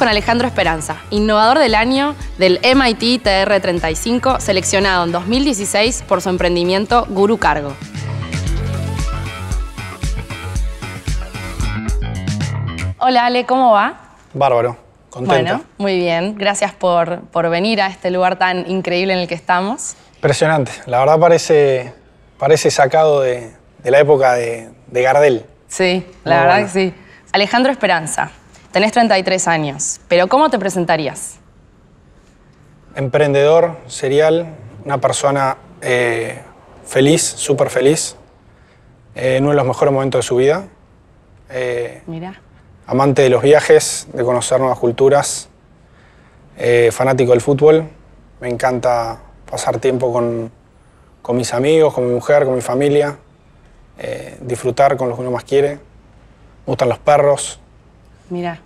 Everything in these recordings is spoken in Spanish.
con Alejandro Esperanza, innovador del año del MIT TR35, seleccionado en 2016 por su emprendimiento Guru Cargo. Hola Ale, ¿cómo va? Bárbaro, contento. Bueno, muy bien. Gracias por, venir a este lugar tan increíble en el que estamos. Impresionante. La verdad parece, parece sacado de, la época de, Gardel. Sí, la verdad que sí. Alejandro Esperanza, Tenés 33 años, pero ¿cómo te presentarías? Emprendedor, serial, una persona eh, feliz, súper feliz, eh, en uno de los mejores momentos de su vida. Eh, amante de los viajes, de conocer nuevas culturas, fanático del fútbol. Me encanta pasar tiempo con, con mis amigos, con mi mujer, con mi familia, disfrutar con los que uno más quiere. Me gustan los perros, Mira.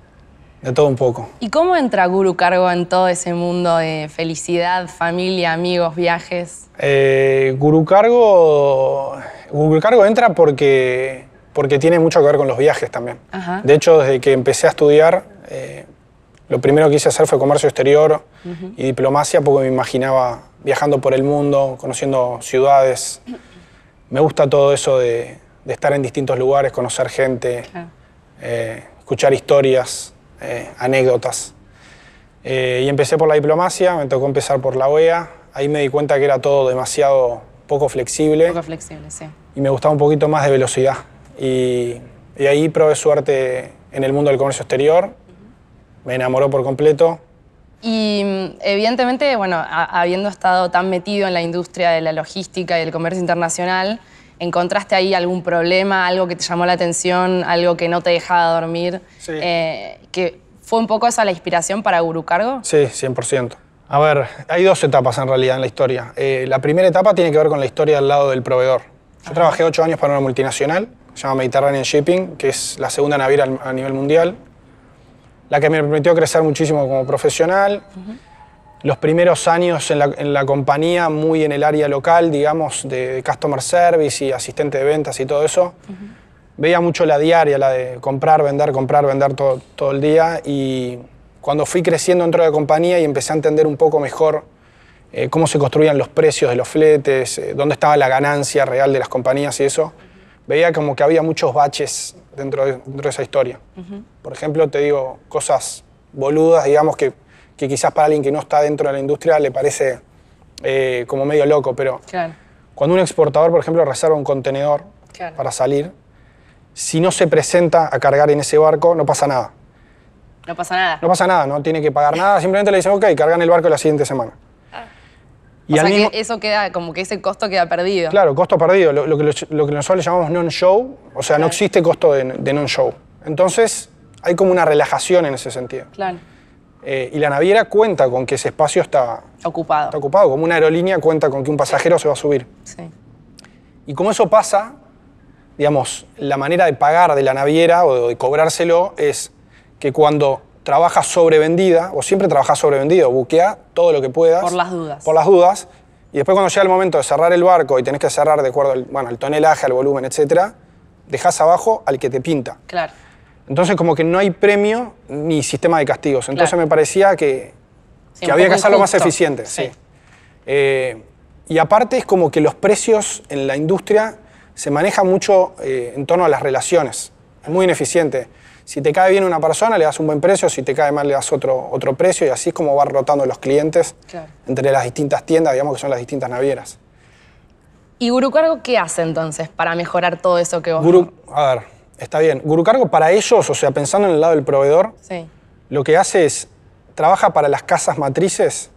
De todo un poco. ¿Y cómo entra Guru Cargo en todo ese mundo de felicidad, familia, amigos, viajes? Eh, Guru, Cargo, Guru Cargo entra porque, porque tiene mucho que ver con los viajes también. De hecho, desde que empecé a estudiar, eh, lo primero que hice hacer fue comercio exterior y diplomacia porque me imaginaba viajando por el mundo, conociendo ciudades. Me gusta todo eso de, estar en distintos lugares, conocer gente. Eh, escuchar historias, eh, anécdotas. Eh, y empecé por la diplomacia, me tocó empezar por la OEA, ahí me di cuenta que era todo demasiado poco flexible. Poco flexible, sí. Y me gustaba un poquito más de velocidad. Y, ahí probé suerte en el mundo del comercio exterior, me enamoró por completo. Y mm, evidentemente, bueno, habiendo estado tan metido en la industria de la logística y el comercio internacional, ¿Encontraste ahí algún problema, algo que te llamó la atención, algo que no te dejaba dormir? Eh, que ¿Fue un poco esa la inspiración para Guru Cargo? Sí, 100%. A ver, hay dos etapas en realidad en la historia. Eh, la primera etapa tiene que ver con la historia del lado del proveedor. Yo trabajé ocho años para una multinacional, se llama Mediterranean Shipping, que es la segunda naviera a nivel mundial, la que me permitió crecer muchísimo como profesional los primeros años en la, en la, compañía, muy en el área local, digamos, de customer service y asistente de ventas y todo eso. Veía mucho la diaria, la de comprar, vender, comprar, vender todo, todo el día. Y cuando fui creciendo dentro de la compañía y empecé a entender un poco mejor eh, cómo se construían los precios de los fletes, eh, dónde estaba la ganancia real de las compañías y eso, veía como que había muchos baches dentro de, esa historia. Por ejemplo, te digo, cosas boludas, digamos, que que quizás para alguien que no está dentro de la industria le parece eh, como medio loco, pero cuando un exportador, por ejemplo, reserva un contenedor para salir, si no se presenta a cargar en ese barco, no pasa nada. No pasa nada. No pasa nada, no tiene que pagar nada, simplemente le dicen, ok, cargan el barco la siguiente semana. Ah. Y o sea que eso queda, como que ese costo queda perdido. Claro, costo perdido, lo, que, nosotros le llamamos non-show, o sea, no existe costo de, de non-show. Entonces, hay como una relajación en ese sentido. Claro. Eh, y la naviera cuenta con que ese espacio está ocupado. ocupado, como una aerolínea cuenta con que un pasajero se va a subir. Sí. Y como eso pasa, digamos, la manera de pagar de la naviera o de cobrárselo es que cuando trabajas sobrevendida, o siempre trabajas sobrevendido, buquea todo lo que puedas. Por las dudas. Por las dudas. Y después cuando llega el momento de cerrar el barco y tenés que cerrar de acuerdo al tonelaje, al volumen, etc., dejas abajo al que te pinta. Claro. Entonces como que no hay premio ni sistema de castigos. Entonces me parecía que, había que hacerlo más eficiente. Sí. Eh, y aparte es como que los precios en la industria se manejan mucho eh, en torno a las relaciones. Es muy ineficiente. Si te cae bien una persona, le das un buen precio, si te cae mal, le das otro, otro precio, y así es como va rotando los clientes entre las distintas tiendas, digamos que son las distintas navieras. ¿Y Guru qué hace entonces para mejorar todo eso que vos... Guru, a ver, Está bien. Guru Cargo para ellos, o sea, pensando en el lado del proveedor, lo que hace es, trabaja para las casas matrices,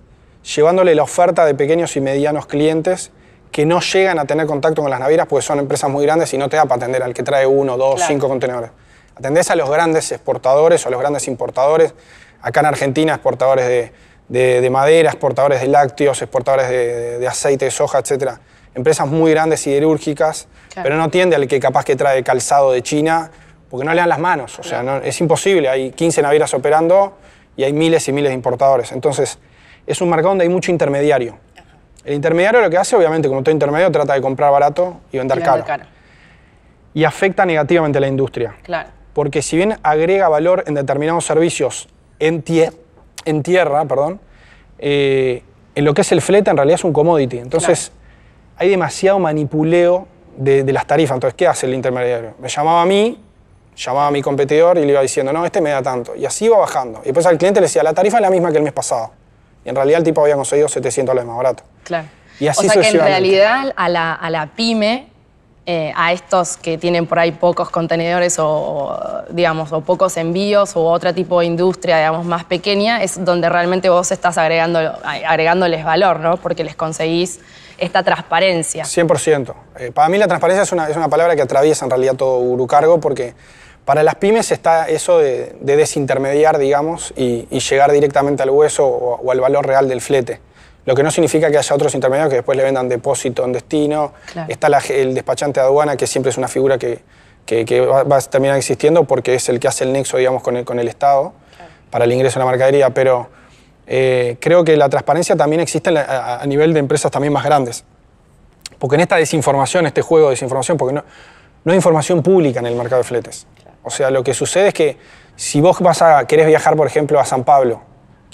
llevándole la oferta de pequeños y medianos clientes que no llegan a tener contacto con las navieras porque son empresas muy grandes y no te da para atender al que trae uno, dos, cinco contenedores. Atendés a los grandes exportadores o a los grandes importadores. Acá en Argentina, exportadores de, madera, exportadores de lácteos, exportadores de, de aceite de soja, etcétera empresas muy grandes siderúrgicas, pero no tiende al que capaz que trae calzado de China, porque no le dan las manos, o sea, es imposible, hay 15 navieras operando y hay miles y miles de importadores. Entonces, es un mercado donde hay mucho intermediario. El intermediario lo que hace, obviamente, como todo intermediario, trata de comprar barato y vender, caro. Y afecta negativamente a la industria. Claro. Porque si bien agrega valor en determinados servicios en, tierra, perdón, eh, en lo que es el flete en realidad es un commodity. Entonces, hay demasiado manipuleo de, las tarifas. Entonces, ¿qué hace el intermediario? Me llamaba a mí, llamaba a mi competidor y le iba diciendo, no, este me da tanto. Y así iba bajando. Y después al cliente le decía, la tarifa es la misma que el mes pasado. Y en realidad el tipo había conseguido 700 dólares más barato. Claro. Y así o sea que en realidad a la, pyme eh, a estos que tienen por ahí pocos contenedores o, digamos, o pocos envíos o otra tipo de industria, digamos, más pequeña, es donde realmente vos estás agregando, agregándoles valor, ¿no? Porque les conseguís esta transparencia. 100%. Eh, para mí la transparencia es una, palabra que atraviesa en realidad todo Urucargo porque para las pymes está eso de, desintermediar, digamos, y, llegar directamente al hueso o, al valor real del flete. Lo que no significa que haya otros intermediarios que después le vendan depósito en destino. Está el despachante de aduana, que siempre es una figura que, va, a terminar existiendo porque es el que hace el nexo, digamos, con el, con el Estado para el ingreso a la mercadería. Pero eh, creo que la transparencia también existe a, nivel de empresas también más grandes. Porque en esta desinformación, este juego de desinformación, porque no, no hay información pública en el mercado de fletes. O sea, lo que sucede es que si vos vas a, querés viajar, por ejemplo, a San Pablo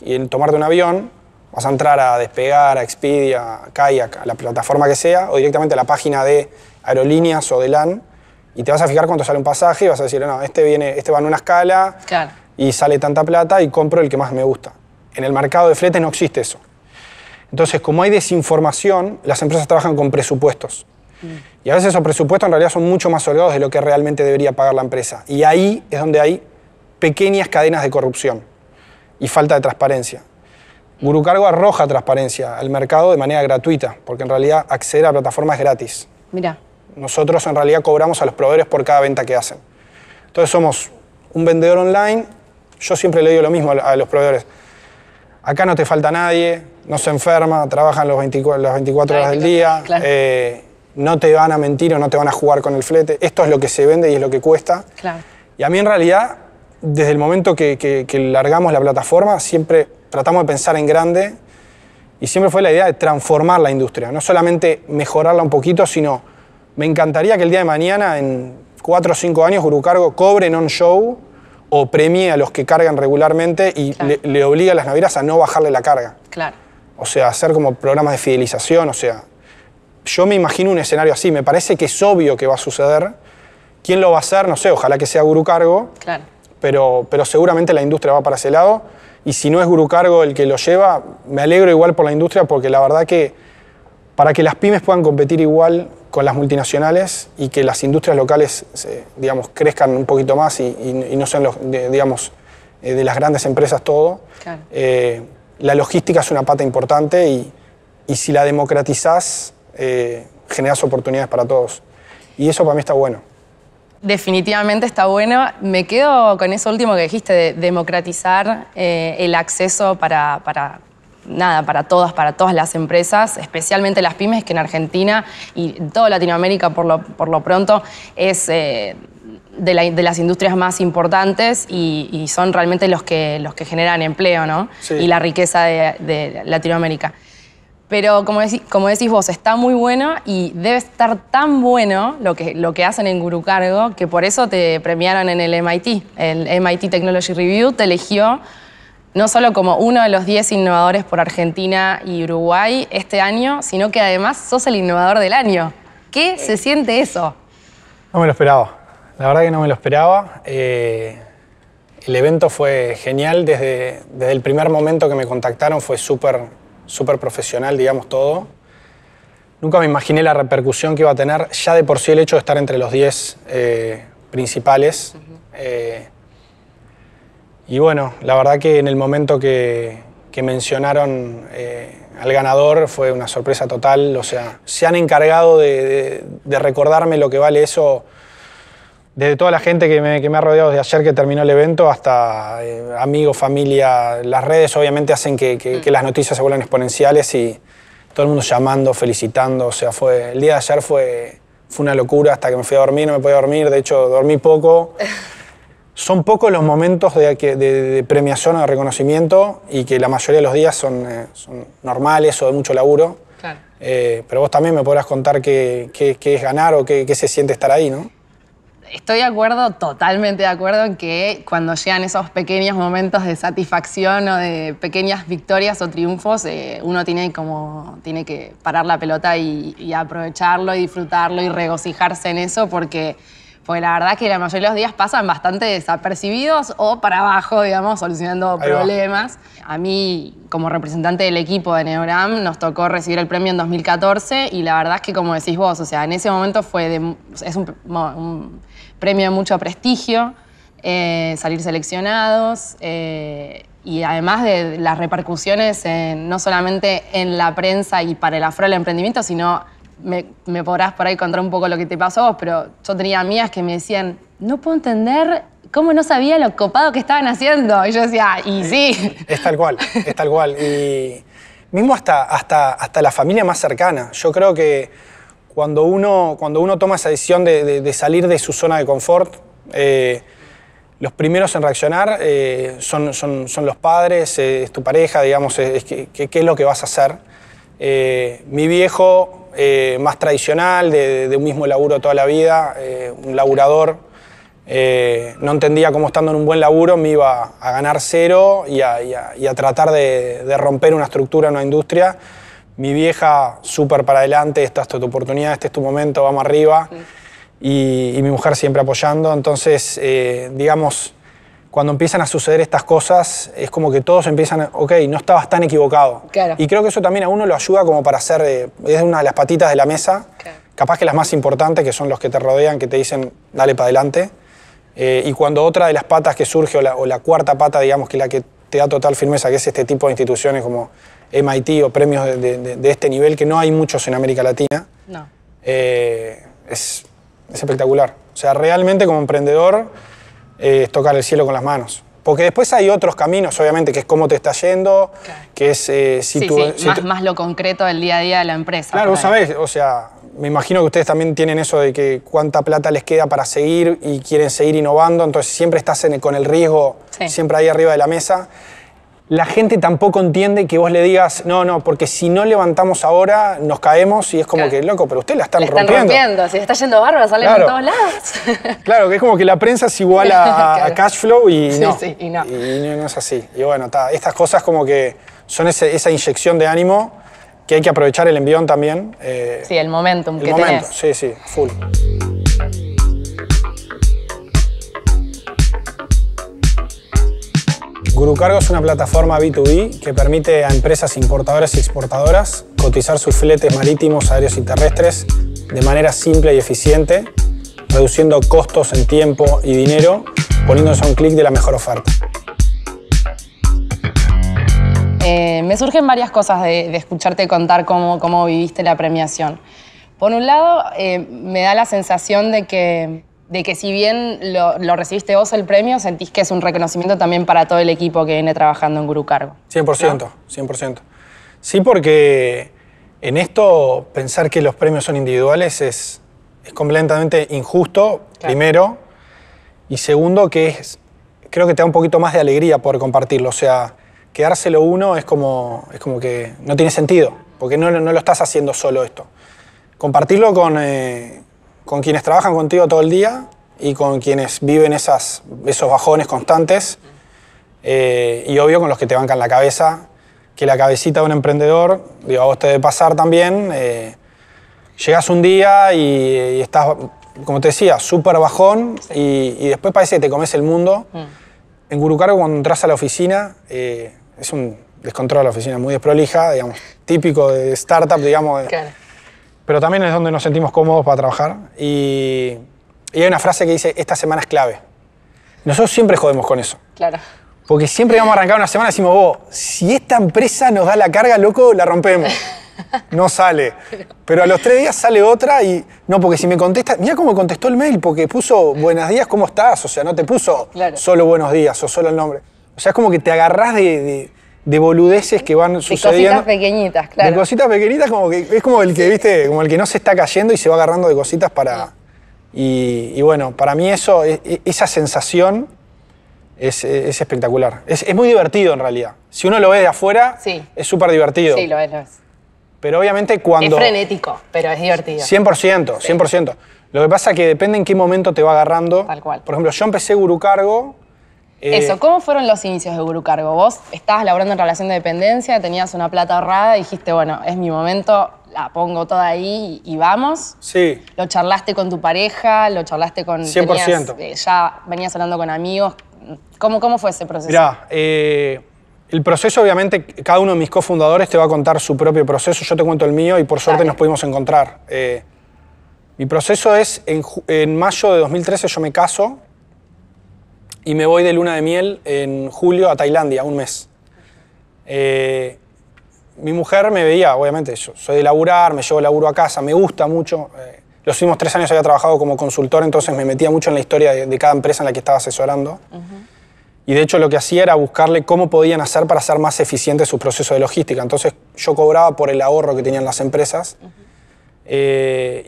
y en tomarte un avión, vas a entrar a Despegar, a Expedia, a Kayak, a la plataforma que sea, o directamente a la página de aerolíneas o de LAN, y te vas a fijar cuánto sale un pasaje y vas a decir, no, este, viene, este va en una escala y sale tanta plata y compro el que más me gusta. En el mercado de fletes no existe eso. Entonces, como hay desinformación, las empresas trabajan con presupuestos. Mm. Y a veces esos presupuestos en realidad son mucho más holgados de lo que realmente debería pagar la empresa. Y ahí es donde hay pequeñas cadenas de corrupción y falta de transparencia. Guru Cargo arroja transparencia al mercado de manera gratuita, porque en realidad acceder a plataformas es gratis. Mira. Nosotros en realidad cobramos a los proveedores por cada venta que hacen. Entonces somos un vendedor online. Yo siempre le digo lo mismo a los proveedores. Acá no te falta nadie, no se enferma, trabajan los 24, las 24 horas del día, eh, no te van a mentir o no te van a jugar con el flete. Esto es lo que se vende y es lo que cuesta. Y a mí en realidad, desde el momento que, largamos la plataforma, siempre tratamos de pensar en grande y siempre fue la idea de transformar la industria, no solamente mejorarla un poquito, sino me encantaría que el día de mañana, en cuatro o cinco años, Cargo cobre non-show o premie a los que cargan regularmente y le, obliga a las navieras a no bajarle la carga. Claro. O sea, hacer como programas de fidelización, o sea, yo me imagino un escenario así, me parece que es obvio que va a suceder. ¿Quién lo va a hacer? No sé, ojalá que sea Guru Cargo, claro. pero, pero seguramente la industria va para ese lado. Y si no es Guru Cargo el que lo lleva, me alegro igual por la industria porque la verdad que para que las pymes puedan competir igual con las multinacionales y que las industrias locales, eh, digamos, crezcan un poquito más y, no sean, los, de, digamos, eh, de las grandes empresas todo. Eh, la logística es una pata importante y, si la democratizás, generas oportunidades para todos. Y eso para mí está bueno. Definitivamente está bueno. Me quedo con eso último que dijiste, de democratizar el acceso para nada, para todas, para todas las empresas, especialmente las pymes, que en Argentina y toda Latinoamérica por lo, pronto es eh, de, las industrias más importantes y, son realmente los que, los que generan empleo y la riqueza de, Latinoamérica. Pero como, como decís vos, está muy bueno y debe estar tan bueno lo que, lo que hacen en Guru Cargo que por eso te premiaron en el MIT. El MIT Technology Review te eligió no solo como uno de los 10 innovadores por Argentina y Uruguay este año, sino que además sos el innovador del año. ¿Qué se siente eso? No me lo esperaba. La verdad que no me lo esperaba. Eh, el evento fue genial. Desde, desde el primer momento que me contactaron fue súper profesional, digamos, todo. Nunca me imaginé la repercusión que iba a tener ya de por sí el hecho de estar entre los 10 eh, principales. Y bueno, la verdad que en el momento que, mencionaron eh, al ganador fue una sorpresa total. O sea, se han encargado de, recordarme lo que vale eso desde toda la gente que me, ha rodeado desde ayer que terminó el evento hasta eh, amigos, familia, las redes obviamente hacen que, mm. las noticias se vuelvan exponenciales y todo el mundo llamando, felicitando, o sea, fue, el día de ayer fue, fue una locura hasta que me fui a dormir, no me podía dormir, de hecho dormí poco. son pocos los momentos de, premiación o de reconocimiento y que la mayoría de los días son, eh, normales o de mucho laburo. Claro. Eh, pero vos también me podrás contar qué, es ganar o qué, se siente estar ahí, ¿no? Estoy de acuerdo, totalmente de acuerdo, en que cuando llegan esos pequeños momentos de satisfacción o de pequeñas victorias o triunfos, eh, uno tiene, como, tiene que parar la pelota y, y aprovecharlo y disfrutarlo y regocijarse en eso porque porque la verdad es que la mayoría de los días pasan bastante desapercibidos o para abajo, digamos, solucionando problemas. A mí, como representante del equipo de Neogram, nos tocó recibir el premio en 2014 y la verdad es que, como decís vos, o sea, en ese momento fue de, un, premio de mucho prestigio. Eh, salir seleccionados eh, y además de las repercusiones no solamente en la prensa y para el afro del emprendimiento, sino me, podrás por ahí contar un poco lo que te pasó vos, pero yo tenía amigas que me decían, no puedo entender cómo no sabía lo copado que estaban haciendo. Y yo decía, ah, y sí. Es tal cual, es tal cual. Y mismo hasta, hasta, hasta la familia más cercana. Yo creo que cuando uno, cuando uno toma esa decisión de, salir de su zona de confort, eh, los primeros en reaccionar eh, son, los padres, eh, es tu pareja, digamos, qué es lo que vas a hacer. mi viejo eh, más tradicional, de, un mismo laburo toda la vida, eh, un laburador. Eh, no entendía cómo estando en un buen laburo me iba a ganar cero y a, tratar de, romper una estructura, una industria. Mi vieja, súper para adelante, esta es tu oportunidad, este es tu momento, vamos arriba. Y, y, mi mujer siempre apoyando. Entonces, digamos, cuando empiezan a suceder estas cosas, es como que todos empiezan, ok, no estabas tan equivocado. Y creo que eso también a uno lo ayuda como para hacer, eh, es una de las patitas de la mesa, capaz que las más importantes, que son los que te rodean, que te dicen, dale para adelante. Eh, y cuando otra de las patas que surge, o la, cuarta pata, digamos, que es la que te da total firmeza, que es este tipo de instituciones como MIT o premios de, este nivel, que no hay muchos en América Latina, no. Eh, es, es espectacular. O sea, realmente como emprendedor es eh, tocar el cielo con las manos. Porque después hay otros caminos, obviamente, que es cómo te está yendo, que es eh, si tú... más, lo concreto del día a día de la empresa. Claro, vos sabés, o sea, me imagino que ustedes también tienen eso de que cuánta plata les queda para seguir y quieren seguir innovando, entonces siempre estás con el riesgo, siempre ahí arriba de la mesa la gente tampoco entiende que vos le digas, no, no, porque si no levantamos ahora, nos caemos y es como que, loco, pero usted la están, la están rompiendo. rompiendo. Si está yendo bárbaro, sale claro. por todos lados. claro, que es como que la prensa es igual a, cash flow y, no. y, no. es así. Y bueno, estas cosas como que son esa inyección de ánimo que hay que aprovechar el envión también. Eh, sí, el momentum el momento. Sí, sí, full. GuruCargo es una plataforma B2B que permite a empresas importadoras y exportadoras cotizar sus fletes marítimos, aéreos y terrestres de manera simple y eficiente, reduciendo costos en tiempo y dinero, poniéndose a un clic de la mejor oferta. Eh, me surgen varias cosas de, escucharte contar cómo, viviste la premiación. Por un lado, eh, me da la sensación de que de que si bien lo, recibiste vos el premio, sentís que es un reconocimiento también para todo el equipo que viene trabajando en Guru Cargo. 100%, 100%. Sí, porque en esto pensar que los premios son individuales es, completamente injusto, primero, y segundo que es, creo que te da un poquito más de alegría por compartirlo, o sea, quedárselo uno es como, es como que no tiene sentido, porque no, lo estás haciendo solo esto. Compartirlo con... Eh, con quienes trabajan contigo todo el día y con quienes viven esos bajones constantes eh, y obvio con los que te bancan la cabeza, que la cabecita de un emprendedor, digo, a vos te debe pasar también, eh, llegas un día y, estás, como te decía, súper bajón y, después parece que te comes el mundo. Mm. En Gurucargo cuando entras a la oficina, eh, es un descontrol de la oficina, muy desprolija, digamos, típico de startup, digamos pero también es donde nos sentimos cómodos para trabajar. Y, hay una frase que dice, esta semana es clave. Nosotros siempre jodemos con eso. Claro. Porque siempre vamos a arrancar una semana y decimos, vos, si esta empresa nos da la carga, loco, la rompemos. No sale. Pero a los tres días sale otra y. No, porque si me contesta. Mira cómo contestó el mail, porque puso buenos días, ¿cómo estás? O sea, no te puso solo buenos días o solo el nombre. O sea, es como que te agarrás de de boludeces que van sucediendo. De cositas pequeñitas, claro. De cositas pequeñitas, como que es como el que, viste, como el que no se está cayendo y se va agarrando de cositas para. Ah. Y, bueno, para mí eso, e, e, esa sensación es, e, espectacular. Es, muy divertido en realidad. Si uno lo ve de afuera, es súper divertido. Sí, lo es, lo es. Pero obviamente cuando... Es frenético, pero es divertido. 100%, 100%. Lo que pasa es que depende en qué momento te va agarrando. Tal cual. Por ejemplo, yo empecé Guru Cargo eh, Eso, ¿cómo fueron los inicios de Cargo? Vos estabas laburando en relación de dependencia, tenías una plata ahorrada, dijiste, bueno, es mi momento, la pongo toda ahí y, vamos. Sí. ¿Lo charlaste con tu pareja? ¿Lo charlaste con... 100%. Eh, ya venías hablando con amigos. ¿Cómo, cómo fue ese proceso? Mirá, eh, el proceso obviamente, cada uno de mis cofundadores te va a contar su propio proceso, yo te cuento el mío y por suerte nos pudimos encontrar. mi proceso es, en mayo de 2013 yo me caso, y me voy de luna de miel en julio a Tailandia, un mes. Eh, mi mujer me veía, obviamente, yo soy de laburar, me llevo el laburo a casa, me gusta mucho. Eh, los últimos tres años había trabajado como consultor, entonces me metía mucho en la historia de, cada empresa en la que estaba asesorando. Y de hecho lo que hacía era buscarle cómo podían hacer para ser más eficiente su proceso de logística. Entonces yo cobraba por el ahorro que tenían las empresas eh,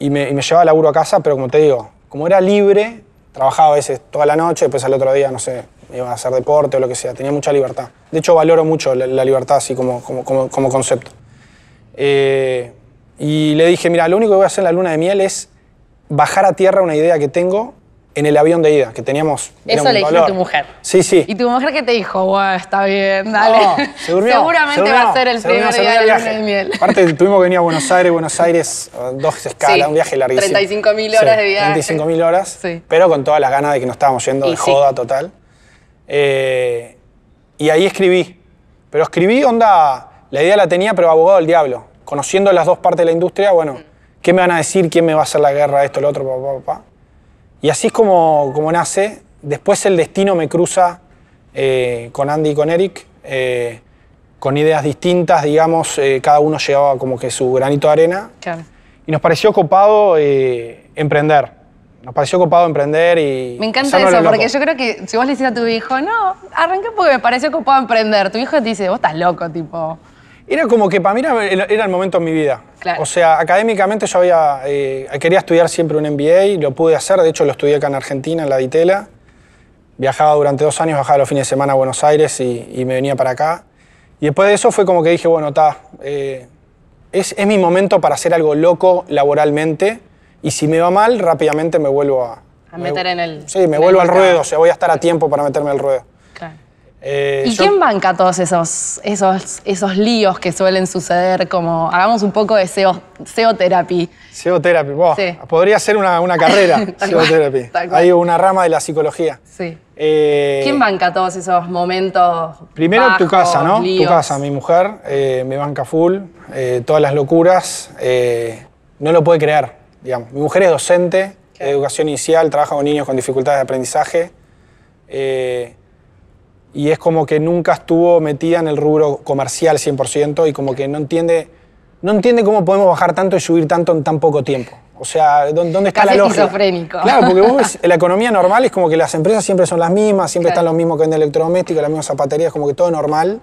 y, me, y me llevaba el laburo a casa, pero como te digo, como era libre, trabajaba a veces toda la noche, después al otro día, no sé, iba a hacer deporte o lo que sea, tenía mucha libertad. De hecho, valoro mucho la, libertad así como, como, concepto. Eh, y le dije, mira, lo único que voy a hacer en la luna de miel es bajar a tierra una idea que tengo en el avión de ida, que teníamos. Eso le dijiste tu mujer. Sí, sí. Y tu mujer que te dijo, bueno, está bien, dale. Seguramente va a ser el primer día del viaje. de miel. Aparte, tuvimos que venir a Buenos Aires, Buenos Aires, dos escalas, un viaje larguísimo. 35.000 horas de viaje. 35.000 horas, sí. pero con todas las ganas de que nos estábamos yendo de joda total. Eh, y ahí escribí. Pero escribí, onda, la idea la tenía, pero abogado del diablo. Conociendo las dos partes de la industria, bueno, mm. ¿qué me van a decir? ¿Quién me va a hacer la guerra? Esto, lo otro, papá, papá. Pa, pa. Y así es como, como nace. Después el destino me cruza eh, con Andy y con Eric, eh, con ideas distintas, digamos, eh, cada uno llevaba como que su granito de arena. Claro. Y nos pareció copado emprender. Nos pareció copado emprender y... Me encanta eso, porque yo creo que si vos le decís a tu hijo, no, arranqué porque me pareció copado emprender, tu hijo te dice, vos estás loco, tipo... Era como que para mí era, el momento en mi vida. O sea, académicamente yo había, eh, quería estudiar siempre un MBA, lo pude hacer, de hecho lo estudié acá en Argentina, en la Ditela. Viajaba durante dos años, bajaba los fines de semana a Buenos Aires y, me venía para acá. Y después de eso fue como que dije, bueno, eh, está, es, mi momento para hacer algo loco laboralmente y si me va mal, rápidamente me vuelvo a... meter en el... Sí, me vuelvo al ruedo, o sea, voy a estar a tiempo para meterme al ruedo. Eh, ¿Y quién banca todos esos, esos, esos líos que suelen suceder? Como hagamos un poco de CEO, podría ser una, carrera, CEO Hay una rama de la psicología. Sí. Eh, ¿Quién banca todos esos momentos? Primero tu casa, ¿no? Tu casa, mi mujer eh, me banca full, todas las locuras, no lo puede creer, digamos. Mi mujer es docente, de educación inicial, trabaja con niños con dificultades de aprendizaje y es como que nunca estuvo metida en el rubro comercial 100% y como que no entiende, no entiende cómo podemos bajar tanto y subir tanto en tan poco tiempo. O sea, ¿dónde está la lógica? esquizofrénico. Claro, porque vos ves, la economía normal es como que las empresas siempre son las mismas, siempre están los mismos que venden electrodomésticos, las mismas zapaterías, como que todo normal.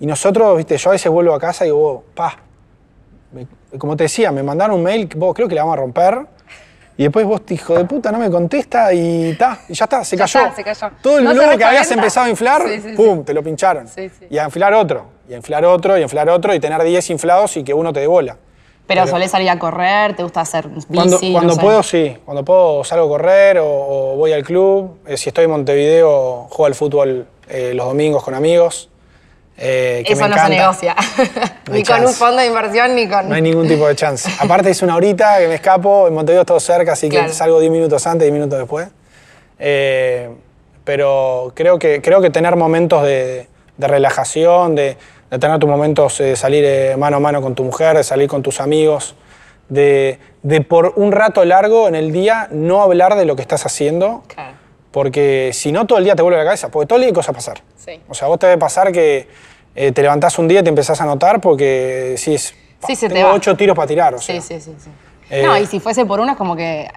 Y nosotros, viste, yo a veces vuelvo a casa y digo, pa, como te decía, me mandaron un mail, vos creo que le vamos a romper y después vos, hijo de puta, no me contesta y, ta, y ya está, se cayó. Todo el que habías empezado a inflar, ¡pum! Te lo pincharon. Y a inflar otro, y a inflar otro, y a inflar otro, y tener 10 inflados y que uno te dé bola. Pero, solés salir a correr, te gusta hacer bici. Cuando, puedo, sí. Cuando puedo salgo a correr o, voy al club. Eh, si estoy en Montevideo, juego al fútbol eh, los domingos con amigos. Eh, Eso no se negocia. ni con un fondo de inversión, ni con. No hay ningún tipo de chance. Aparte, es una horita que me escapo. En Montevideo todo cerca, así que salgo 10 minutos antes, 10 minutos después. Eh, pero creo que, creo que tener momentos de, relajación, de, tener tus momentos eh, de salir mano a mano con tu mujer, de salir con tus amigos, de, de por un rato largo en el día no hablar de lo que estás haciendo. Claro porque si no, todo el día te vuelve a la cabeza, porque todo el día hay cosas a pasar. O sea, vos te debe pasar que eh, te levantás un día y te empezás a notar porque si sí, ocho tiros para tirar. O Sí, sí, sí. Eh, no, y si fuese por uno es como que,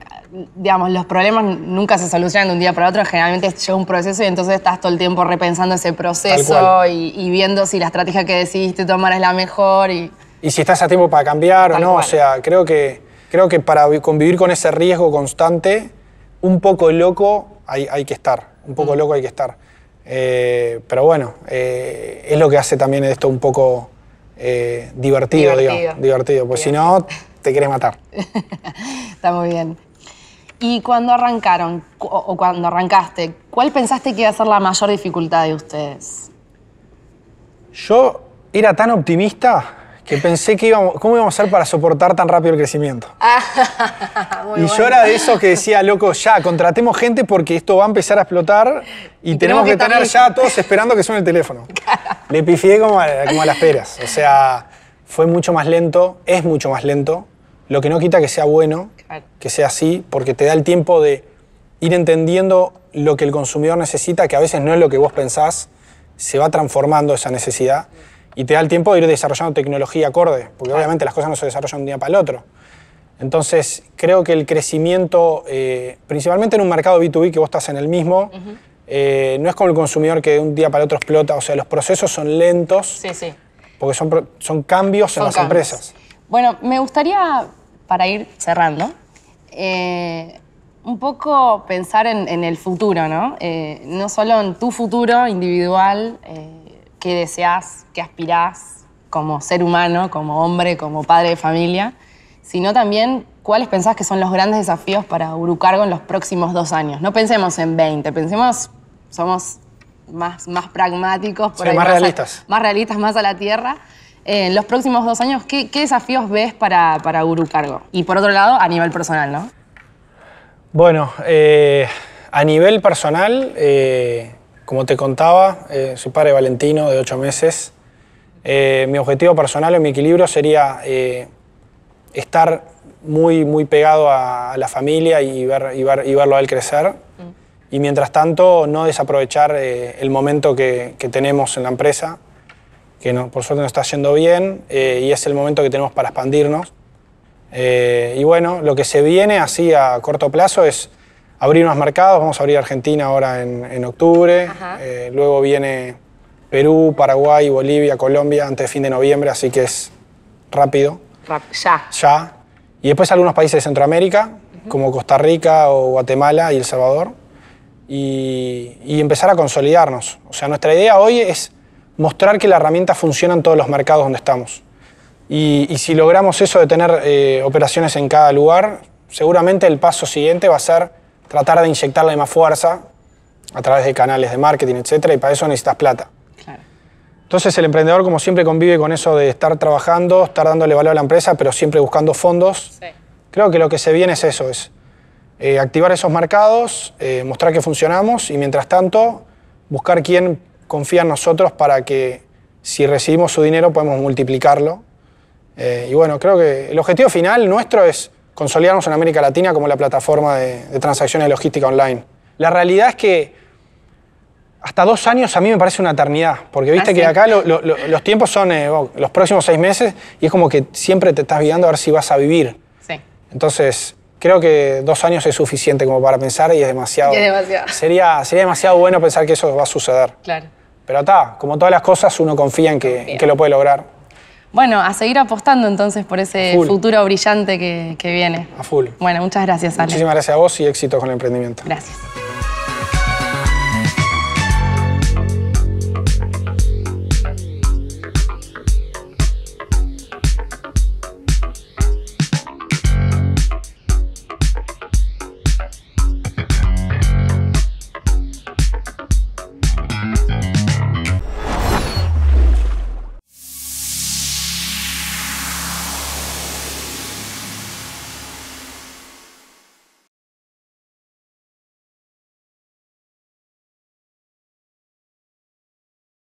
digamos, los problemas nunca se solucionan de un día para otro, generalmente es un proceso y entonces estás todo el tiempo repensando ese proceso y, viendo si la estrategia que decidiste tomar es la mejor y... Y si estás a tiempo para cambiar o no, o sea, creo que, creo que para convivir con ese riesgo constante, un poco loco hay, que estar, un poco mm. loco hay que estar. Eh, pero bueno, eh, es lo que hace también esto un poco eh, divertido, divertido, divertido, pues si no, te quieres matar. Está muy bien. Y cuando arrancaron, o cuando arrancaste, ¿cuál pensaste que iba a ser la mayor dificultad de ustedes? Yo era tan optimista que pensé que íbamos, ¿cómo íbamos a hacer para soportar tan rápido el crecimiento? Ah, y yo era de esos que decía, loco, ya, contratemos gente porque esto va a empezar a explotar y, tenemos, que, tener ya a todos esperando que suene el teléfono. Le pifié como como a las peras. O sea, fue mucho más lento, es mucho más lento, lo que no quita que sea bueno, que sea así, porque te da el tiempo de ir entendiendo lo que el consumidor necesita, que a veces no es lo que vos pensás, se va transformando esa necesidad. Y te da el tiempo de ir desarrollando tecnología acorde, porque obviamente las cosas no se desarrollan de un día para el otro. Entonces, creo que el crecimiento, eh, principalmente en un mercado B2B que vos estás en el mismo, eh, no es como el consumidor que de un día para el otro explota. O sea, los procesos son lentos. Sí, sí. Porque son, son cambios en las empresas. Bueno, me gustaría, para ir cerrando, eh, un poco pensar en, en el futuro, ¿no? no solo en tu futuro individual qué deseas, qué aspirás como ser humano, como hombre, como padre de familia, sino también cuáles pensás que son los grandes desafíos para Urucargo en los próximos dos años. No pensemos en 20, pensemos, somos más, más pragmáticos, por más, realistas. más realistas, más a la tierra. Eh, en los próximos dos años, ¿qué, desafíos ves para, para Urucargo? Y por otro lado, a nivel personal, ¿no? Bueno, eh, a nivel personal, eh, como te contaba, eh, su padre Valentino, de ocho meses. Eh, mi objetivo personal o mi equilibrio sería eh, estar muy, muy pegado a, la familia y, ver, y, verlo a él crecer. Mm. Y mientras tanto, no desaprovechar el momento que, tenemos en la empresa, que por suerte nos está yendo bien y es el momento que tenemos para expandirnos. y bueno, lo que se viene así a corto plazo es abrir más mercados. Vamos a abrir Argentina ahora en, octubre. Eh, luego viene Perú, Paraguay, Bolivia, Colombia antes de fin de noviembre, así que es rápido. ya. Ya. Y después algunos países de Centroamérica, como Costa Rica o Guatemala y El Salvador. Y, empezar a consolidarnos. O sea, nuestra idea hoy es mostrar que la herramienta funciona en todos los mercados donde estamos. Y, si logramos eso de tener eh, operaciones en cada lugar, seguramente el paso siguiente va a ser tratar de inyectarle más fuerza a través de canales de marketing, etcétera, y para eso necesitas plata. Entonces el emprendedor como siempre convive con eso de estar trabajando, estar dándole valor a la empresa, pero siempre buscando fondos. Creo que lo que se viene es eso, es eh, activar esos mercados, eh, mostrar que funcionamos y mientras tanto buscar quién confía en nosotros para que si recibimos su dinero podemos multiplicarlo. Eh, y bueno, creo que el objetivo final nuestro es consolidarnos en América Latina como la plataforma de, transacciones de logística online. La realidad es que hasta dos años a mí me parece una eternidad, porque viste ah, que acá los tiempos son eh, los próximos seis meses y es como que siempre te estás viendo a ver si vas a vivir. Entonces, creo que dos años es suficiente como para pensar y es demasiado. Sería, sería demasiado bueno pensar que eso va a suceder. Claro. Pero está, como todas las cosas, uno confía en que lo puede lograr. Bueno, a seguir apostando entonces por ese futuro brillante que, viene. A full. Bueno, muchas gracias, Ale. Muchísimas gracias a vos y éxito con el emprendimiento. Gracias.